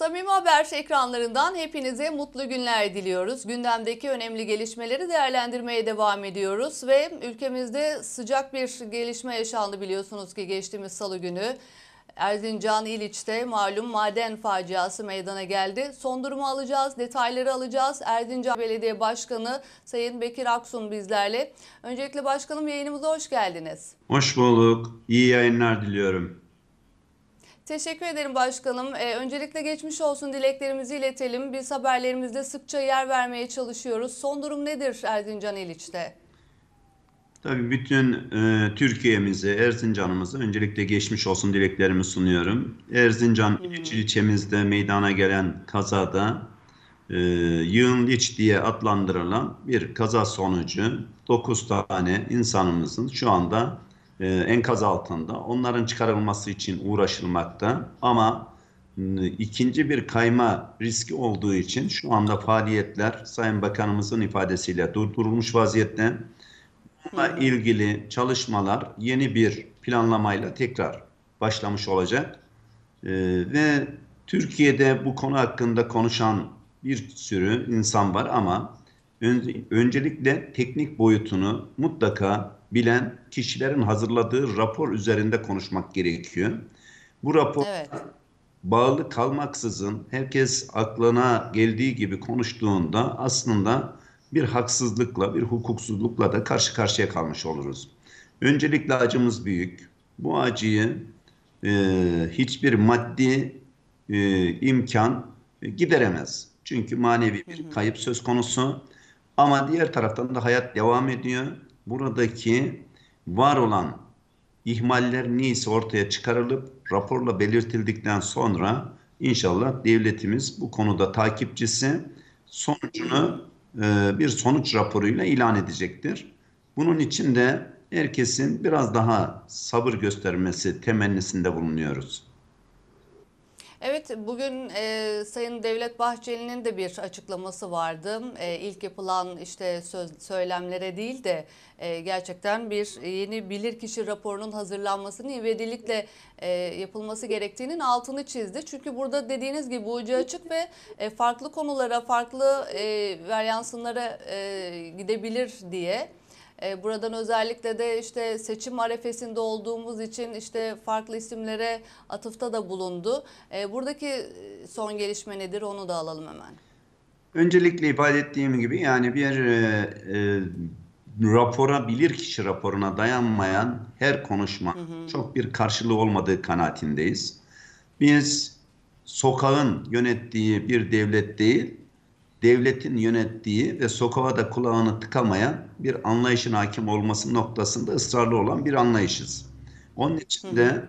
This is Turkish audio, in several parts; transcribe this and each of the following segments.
Samimi Haber ekranlarından hepinize mutlu günler diliyoruz. Gündemdeki önemli gelişmeleri değerlendirmeye devam ediyoruz ve ülkemizde sıcak bir gelişme yaşandı biliyorsunuz ki geçtiğimiz salı günü. Erzincan İliç'te malum maden faciası meydana geldi. Son durumu alacağız, detayları alacağız. Erzincan Belediye Başkanı Sayın Bekir Aksun bizlerle. Öncelikle başkanım yayınımıza hoş geldiniz. Hoş bulduk. İyi yayınlar diliyorum. Teşekkür ederim başkanım. Ee, öncelikle geçmiş olsun dileklerimizi iletelim. Biz haberlerimizde sıkça yer vermeye çalışıyoruz. Son durum nedir Erzincan İliç'te? Tabii bütün e, Türkiye'mize, Erzincan'ımıza öncelikle geçmiş olsun dileklerimi sunuyorum. Erzincan Hı ilçemizde meydana gelen kazada e, yığın liç diye adlandırılan bir kaza sonucu 9 tane insanımızın şu anda e, enkaz altında. Onların çıkarılması için uğraşılmakta ama ikinci bir kayma riski olduğu için şu anda faaliyetler Sayın Bakanımızın ifadesiyle durdurulmuş vaziyette. Bununla ilgili çalışmalar yeni bir planlamayla tekrar başlamış olacak. E, ve Türkiye'de bu konu hakkında konuşan bir sürü insan var ama öncelikle teknik boyutunu mutlaka bilen kişilerin hazırladığı rapor üzerinde konuşmak gerekiyor. Bu rapor evet. bağlı kalmaksızın herkes aklına geldiği gibi konuştuğunda aslında bir haksızlıkla, bir hukuksuzlukla da karşı karşıya kalmış oluruz. Öncelikle acımız büyük. Bu acıyı e, hiçbir maddi e, imkan gideremez. Çünkü manevi bir kayıp söz konusu. Ama diğer taraftan da hayat devam ediyor buradaki var olan ihmaller neyse ortaya çıkarılıp raporla belirtildikten sonra inşallah devletimiz bu konuda takipçisi sonucunu e, bir sonuç raporuyla ilan edecektir. Bunun için de herkesin biraz daha sabır göstermesi temennisinde bulunuyoruz. Evet bugün e, Sayın Devlet Bahçeli'nin de bir açıklaması vardı. E, ilk yapılan işte söz, söylemlere değil de e, gerçekten bir yeni bilirkişi raporunun hazırlanmasını ivedilikle e, yapılması gerektiğinin altını çizdi. Çünkü burada dediğiniz gibi ucu açık ve e, farklı konulara, farklı e, varyansınlara e, gidebilir diye e, buradan özellikle de işte seçim arefesinde olduğumuz için işte farklı isimlere atıfta da bulundu. E, buradaki e, son gelişme nedir onu da alalım hemen. Öncelikle ifade ettiğim gibi yani bir e, e, rapora bilirkişi raporuna dayanmayan her konuşma hı hı. çok bir karşılığı olmadığı kanaatindeyiz. Biz sokağın yönettiği bir devlet değil, devletin yönettiği ve sokağa da kulağını tıkamayan bir anlayışın hakim olması noktasında ısrarlı olan bir anlayışız. Onun için de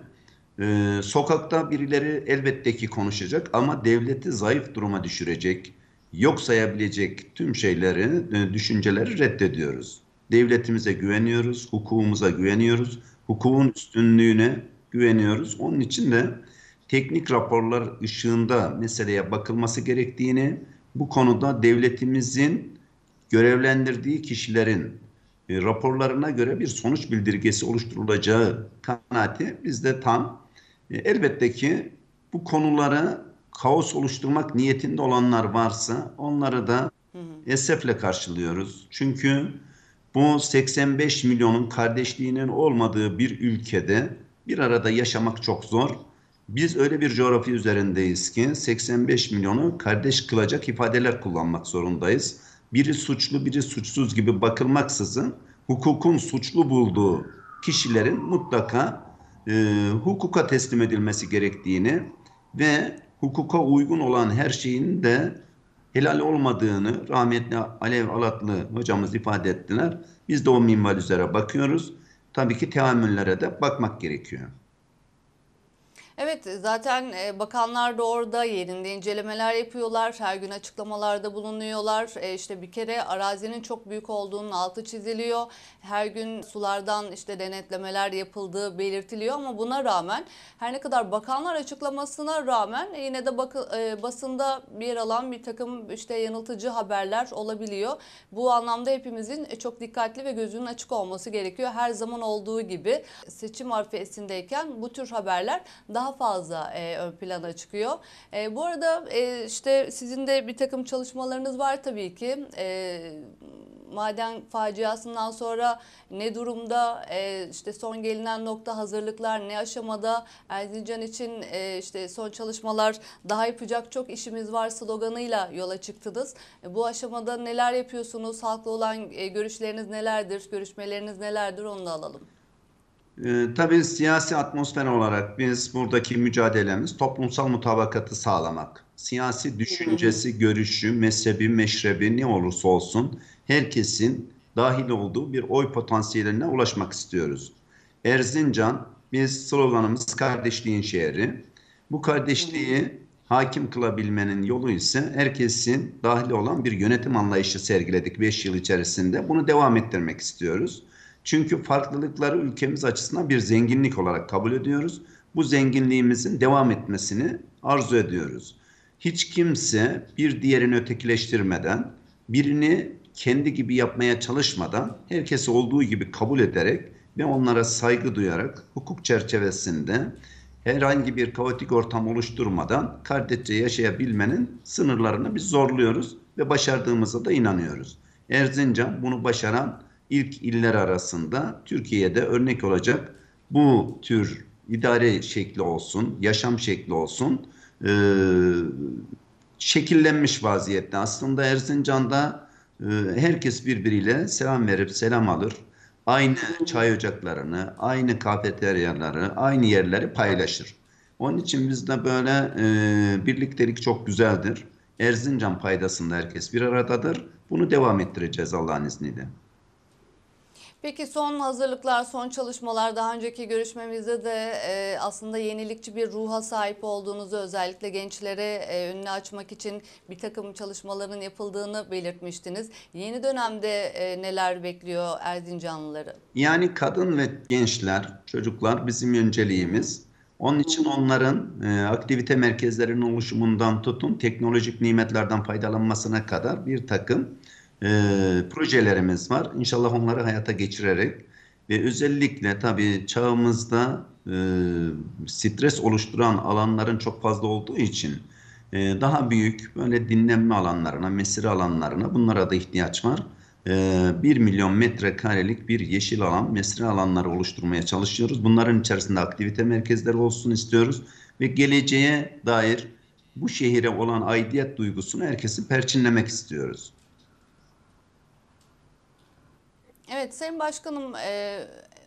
e, sokakta birileri elbette ki konuşacak ama devleti zayıf duruma düşürecek, yok sayabilecek tüm şeyleri, e, düşünceleri reddediyoruz. Devletimize güveniyoruz, hukukumuza güveniyoruz, hukukun üstünlüğüne güveniyoruz. Onun için de teknik raporlar ışığında meseleye bakılması gerektiğini bu konuda devletimizin görevlendirdiği kişilerin e, raporlarına göre bir sonuç bildirgesi oluşturulacağı kanaati bizde tam. E, elbette ki bu konulara kaos oluşturmak niyetinde olanlar varsa onları da esefle karşılıyoruz. Çünkü bu 85 milyonun kardeşliğinin olmadığı bir ülkede bir arada yaşamak çok zor. Biz öyle bir coğrafya üzerindeyiz ki 85 milyonu kardeş kılacak ifadeler kullanmak zorundayız. Biri suçlu, biri suçsuz gibi bakılmaksızın hukukun suçlu bulduğu kişilerin mutlaka e, hukuka teslim edilmesi gerektiğini ve hukuka uygun olan her şeyin de helal olmadığını rahmetli Alev Alatlı hocamız ifade ettiler. Biz de o minval üzere bakıyoruz. Tabii ki teamüllere de bakmak gerekiyor. Evet zaten e, bakanlar da orada yerinde incelemeler yapıyorlar. Her gün açıklamalarda bulunuyorlar. E işte bir kere arazinin çok büyük olduğunun altı çiziliyor. Her gün sulardan işte denetlemeler yapıldığı belirtiliyor ama buna rağmen her ne kadar bakanlar açıklamasına rağmen e, yine de bakı, e, basında yer alan bir takım işte yanıltıcı haberler olabiliyor. Bu anlamda hepimizin e, çok dikkatli ve gözünün açık olması gerekiyor. Her zaman olduğu gibi seçim arifesindeyken bu tür haberler daha fazla e, ön plana çıkıyor. E, bu arada e, işte sizin de bir takım çalışmalarınız var tabii ki. E, maden faciasından sonra ne durumda e, işte son gelinen nokta hazırlıklar ne aşamada Erzincan için e, işte son çalışmalar daha yapacak çok işimiz var sloganıyla yola çıktınız. E, bu aşamada neler yapıyorsunuz? Halkla olan e, görüşleriniz nelerdir? Görüşmeleriniz nelerdir? Onu da alalım. E, tabii siyasi atmosfer olarak biz buradaki mücadelemiz toplumsal mutabakatı sağlamak. Siyasi düşüncesi, görüşü, mezhebi, meşrebi ne olursa olsun herkesin dahil olduğu bir oy potansiyeline ulaşmak istiyoruz. Erzincan biz sloganımız kardeşliğin şehri. Bu kardeşliği hakim kılabilmenin yolu ise herkesin dahil olan bir yönetim anlayışı sergiledik 5 yıl içerisinde. Bunu devam ettirmek istiyoruz. Çünkü farklılıkları ülkemiz açısından bir zenginlik olarak kabul ediyoruz. Bu zenginliğimizin devam etmesini arzu ediyoruz. Hiç kimse bir diğerini ötekileştirmeden, birini kendi gibi yapmaya çalışmadan, herkesi olduğu gibi kabul ederek ve onlara saygı duyarak hukuk çerçevesinde herhangi bir kaotik ortam oluşturmadan kardeşçe yaşayabilmenin sınırlarını biz zorluyoruz ve başardığımıza da inanıyoruz. Erzincan bunu başaran ilk iller arasında Türkiye'de örnek olacak bu tür idare şekli olsun, yaşam şekli olsun e, şekillenmiş vaziyette. Aslında Erzincan'da e, herkes birbiriyle selam verip selam alır. Aynı çay ocaklarını, aynı kafeteryaları, aynı yerleri paylaşır. Onun için bizde böyle e, birliktelik çok güzeldir. Erzincan paydasında herkes bir aradadır. Bunu devam ettireceğiz Allah'ın izniyle. Peki son hazırlıklar, son çalışmalar daha önceki görüşmemizde de e, aslında yenilikçi bir ruha sahip olduğunuzu özellikle gençlere e, önünü açmak için bir takım çalışmaların yapıldığını belirtmiştiniz. Yeni dönemde e, neler bekliyor Erzincanlıları? Yani kadın ve gençler, çocuklar bizim önceliğimiz. Onun için onların e, aktivite merkezlerinin oluşumundan tutun teknolojik nimetlerden faydalanmasına kadar bir takım e, projelerimiz var. İnşallah onları hayata geçirerek ve özellikle tabii çağımızda e, stres oluşturan alanların çok fazla olduğu için e, daha büyük böyle dinlenme alanlarına, mesire alanlarına bunlara da ihtiyaç var. E, 1 milyon metrekarelik bir yeşil alan, mesire alanları oluşturmaya çalışıyoruz. Bunların içerisinde aktivite merkezleri olsun istiyoruz ve geleceğe dair bu şehire olan aidiyet duygusunu herkesi perçinlemek istiyoruz. Evet Sayın Başkanım e,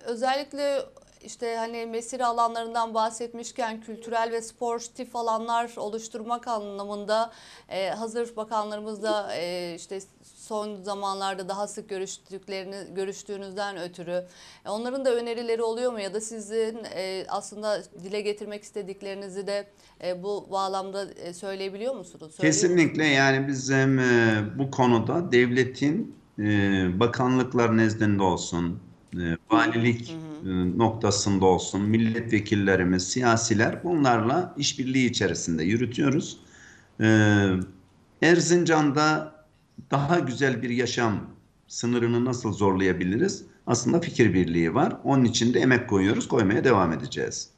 özellikle işte hani mesire alanlarından bahsetmişken kültürel ve sportif alanlar oluşturmak anlamında e, hazır bakanlarımızla e, işte son zamanlarda daha sık görüştüklerini görüştüğünüzden ötürü e, onların da önerileri oluyor mu ya da sizin e, aslında dile getirmek istediklerinizi de e, bu bağlamda e, söyleyebiliyor musunuz? Söyleyeyim. Kesinlikle yani bizim e, bu konuda devletin e, bakanlıklar nezdinde olsun, e, valilik hı hı. E, noktasında olsun, milletvekillerimiz, siyasiler bunlarla işbirliği içerisinde yürütüyoruz. E, Erzincan'da daha güzel bir yaşam sınırını nasıl zorlayabiliriz? Aslında fikir birliği var. Onun için de emek koyuyoruz, koymaya devam edeceğiz.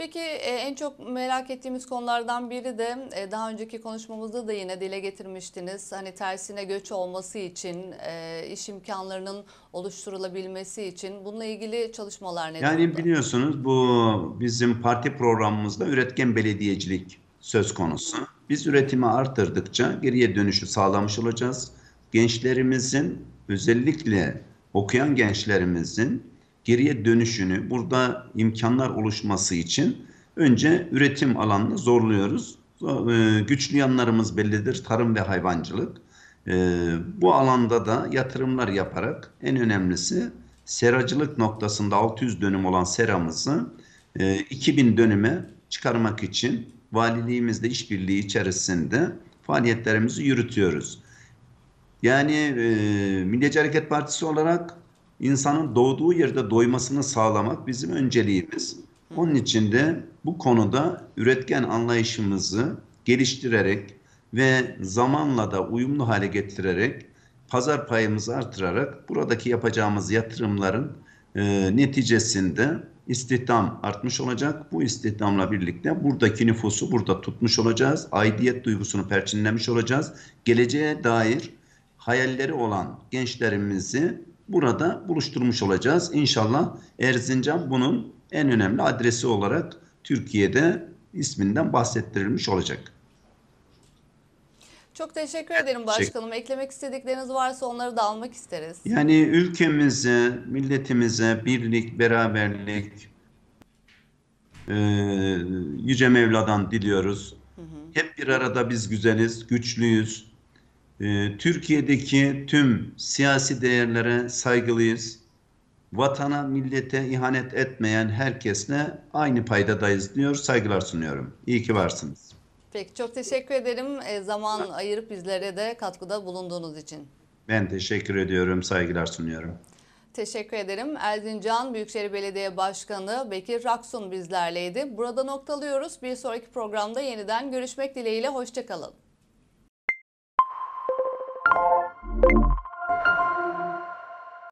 Peki e, en çok merak ettiğimiz konulardan biri de e, daha önceki konuşmamızda da yine dile getirmiştiniz. Hani tersine göç olması için, e, iş imkanlarının oluşturulabilmesi için bununla ilgili çalışmalar neden? Yani durumda? biliyorsunuz bu bizim parti programımızda üretken belediyecilik söz konusu. Biz üretimi artırdıkça geriye dönüşü sağlamış olacağız. Gençlerimizin özellikle okuyan gençlerimizin geriye dönüşünü, burada imkanlar oluşması için önce üretim alanını zorluyoruz. E, güçlü yanlarımız bellidir, tarım ve hayvancılık. E, bu alanda da yatırımlar yaparak en önemlisi seracılık noktasında 600 dönüm olan seramızı 2000 e, dönüme çıkarmak için valiliğimizde işbirliği içerisinde faaliyetlerimizi yürütüyoruz. Yani e, Milliyetçi Hareket Partisi olarak insanın doğduğu yerde doymasını sağlamak bizim önceliğimiz. Onun için de bu konuda üretken anlayışımızı geliştirerek ve zamanla da uyumlu hale getirerek pazar payımızı artırarak buradaki yapacağımız yatırımların e, neticesinde istihdam artmış olacak. Bu istihdamla birlikte buradaki nüfusu burada tutmuş olacağız. Aidiyet duygusunu perçinlemiş olacağız. Geleceğe dair hayalleri olan gençlerimizi burada buluşturmuş olacağız. İnşallah Erzincan bunun en önemli adresi olarak Türkiye'de isminden bahsettirilmiş olacak. Çok teşekkür ederim başkanım. Eklemek istedikleriniz varsa onları da almak isteriz. Yani ülkemize, milletimize birlik, beraberlik e, Yüce Mevla'dan diliyoruz. Hı hı. Hep bir arada biz güzeliz, güçlüyüz. Ee, Türkiye'deki tüm siyasi değerlere saygılıyız. Vatana, millete ihanet etmeyen herkesle aynı paydadayız diyor. Saygılar sunuyorum. İyi ki varsınız. Peki çok teşekkür ederim. E, zaman ayırıp bizlere de katkıda bulunduğunuz için. Ben teşekkür ediyorum. Saygılar sunuyorum. Teşekkür ederim. Erzincan Büyükşehir Belediye Başkanı Bekir Raksun bizlerleydi. Burada noktalıyoruz. Bir sonraki programda yeniden görüşmek dileğiyle. Hoşçakalın.